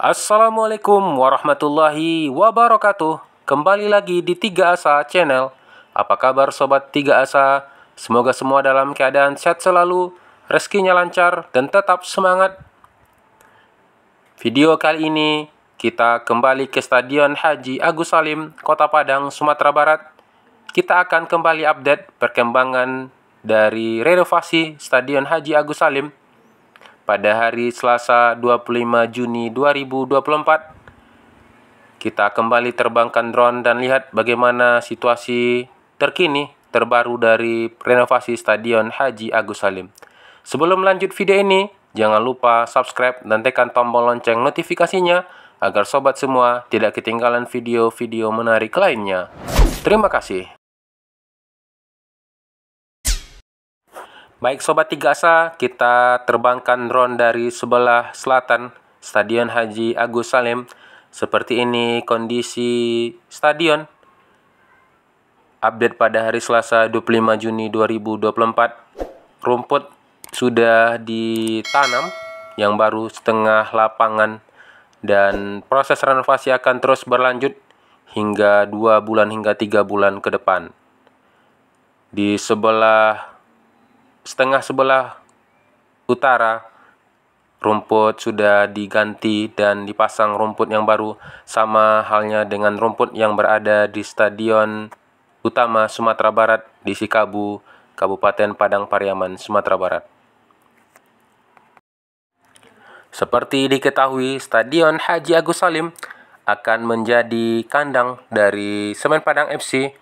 Assalamualaikum warahmatullahi wabarakatuh. Kembali lagi di Tiga Asa Channel. Apa kabar sobat Tiga Asa? Semoga semua dalam keadaan sehat selalu, rezekinya lancar dan tetap semangat. Video kali ini kita kembali ke Stadion Haji Agus Salim, Kota Padang, Sumatera Barat. Kita akan kembali update perkembangan dari renovasi Stadion Haji Agus Salim pada hari Selasa 25 Juni 2024 kita kembali terbangkan drone dan lihat bagaimana situasi terkini terbaru dari renovasi Stadion Haji Agus Salim. Sebelum lanjut video ini, jangan lupa subscribe dan tekan tombol lonceng notifikasinya agar sobat semua tidak ketinggalan video-video menarik lainnya. Terima kasih. Baik Sobat tiga Asa, kita terbangkan drone dari sebelah selatan Stadion Haji Agus Salim. Seperti ini kondisi stadion. Update pada hari Selasa 25 Juni 2024. Rumput sudah ditanam yang baru setengah lapangan dan proses renovasi akan terus berlanjut hingga 2 bulan hingga 3 bulan ke depan. Di sebelah setengah sebelah utara rumput sudah diganti dan dipasang rumput yang baru sama halnya dengan rumput yang berada di stadion utama Sumatera Barat di Sikabu, Kabupaten Padang Pariaman, Sumatera Barat. Seperti diketahui, Stadion Haji Agus Salim akan menjadi kandang dari Semen Padang FC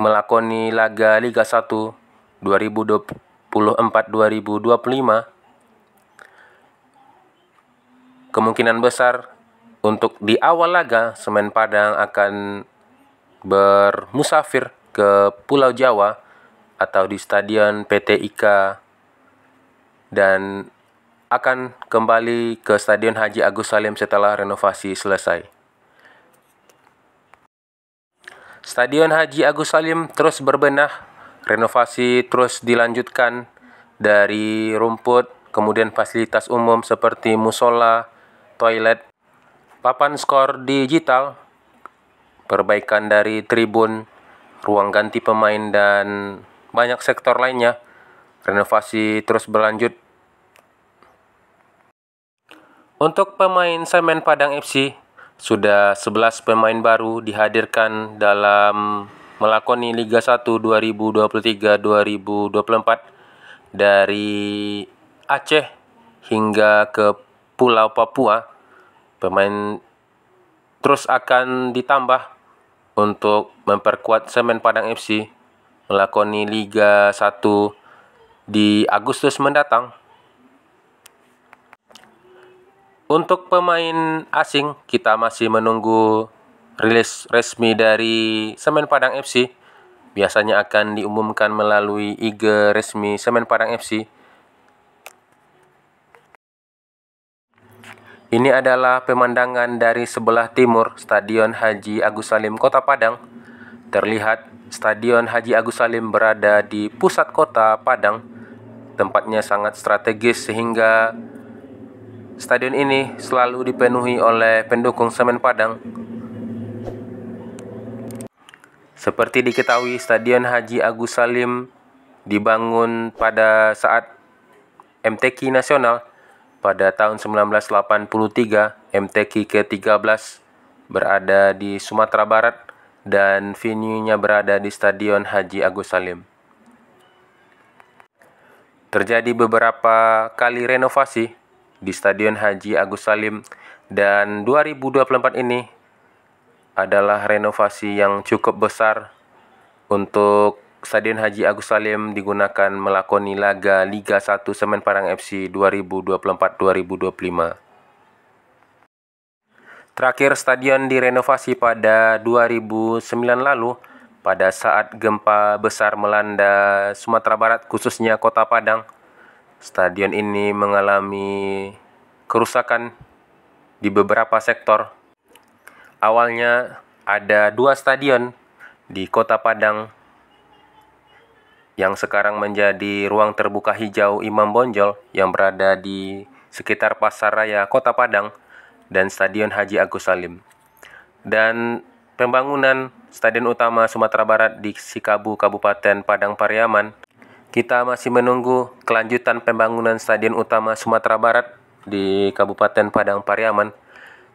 melakoni laga Liga 1 2024-2025 kemungkinan besar untuk di awal laga Semen Padang akan bermusafir ke Pulau Jawa atau di Stadion PT Ika dan akan kembali ke Stadion Haji Agus Salim setelah renovasi selesai. Stadion Haji Agus Salim terus berbenah renovasi terus dilanjutkan dari rumput, kemudian fasilitas umum seperti musola, toilet, papan skor digital, perbaikan dari tribun, ruang ganti pemain dan banyak sektor lainnya. Renovasi terus berlanjut. Untuk pemain Semen Padang FC, sudah 11 pemain baru dihadirkan dalam melakoni Liga 1 2023-2024 dari Aceh hingga ke Pulau Papua. Pemain terus akan ditambah untuk memperkuat Semen Padang FC melakoni Liga 1 di Agustus mendatang. Untuk pemain asing, kita masih menunggu rilis resmi dari Semen Padang FC biasanya akan diumumkan melalui IG resmi Semen Padang FC. Ini adalah pemandangan dari sebelah timur Stadion Haji Agus Salim Kota Padang. Terlihat Stadion Haji Agus Salim berada di pusat kota Padang. Tempatnya sangat strategis sehingga stadion ini selalu dipenuhi oleh pendukung Semen Padang seperti diketahui, Stadion Haji Agus Salim dibangun pada saat MTQ nasional pada tahun 1983, MTQ ke-13 berada di Sumatera Barat dan venue-nya berada di Stadion Haji Agus Salim. Terjadi beberapa kali renovasi di Stadion Haji Agus Salim dan 2024 ini adalah renovasi yang cukup besar untuk Stadion Haji Agus Salim digunakan melakoni laga Liga 1 Semen Parang FC 2024-2025. Terakhir stadion direnovasi pada 2009 lalu pada saat gempa besar melanda Sumatera Barat khususnya Kota Padang. Stadion ini mengalami kerusakan di beberapa sektor awalnya ada dua stadion di Kota Padang yang sekarang menjadi ruang terbuka hijau Imam Bonjol yang berada di sekitar Pasar Raya Kota Padang dan Stadion Haji Agus Salim. Dan pembangunan Stadion Utama Sumatera Barat di Sikabu, Kabupaten Padang Pariaman, kita masih menunggu kelanjutan pembangunan Stadion Utama Sumatera Barat di Kabupaten Padang Pariaman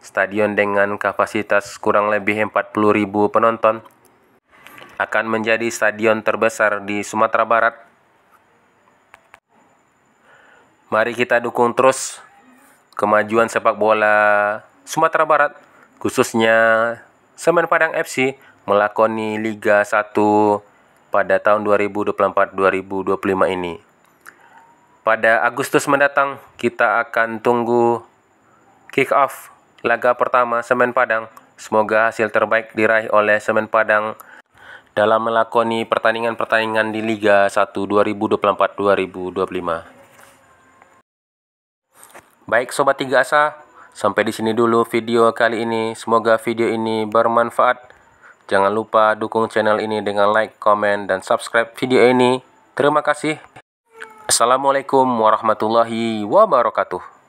stadion dengan kapasitas kurang lebih 40.000 penonton akan menjadi stadion terbesar di Sumatera Barat. Mari kita dukung terus kemajuan sepak bola Sumatera Barat, khususnya Semen Padang FC melakoni Liga 1 pada tahun 2024-2025 ini. Pada Agustus mendatang, kita akan tunggu kick off laga pertama Semen Padang. Semoga hasil terbaik diraih oleh Semen Padang dalam melakoni pertandingan-pertandingan di Liga 1 2024-2025. Baik Sobat tiga Asa, sampai di sini dulu video kali ini. Semoga video ini bermanfaat. Jangan lupa dukung channel ini dengan like, komen, dan subscribe video ini. Terima kasih. Assalamualaikum warahmatullahi wabarakatuh.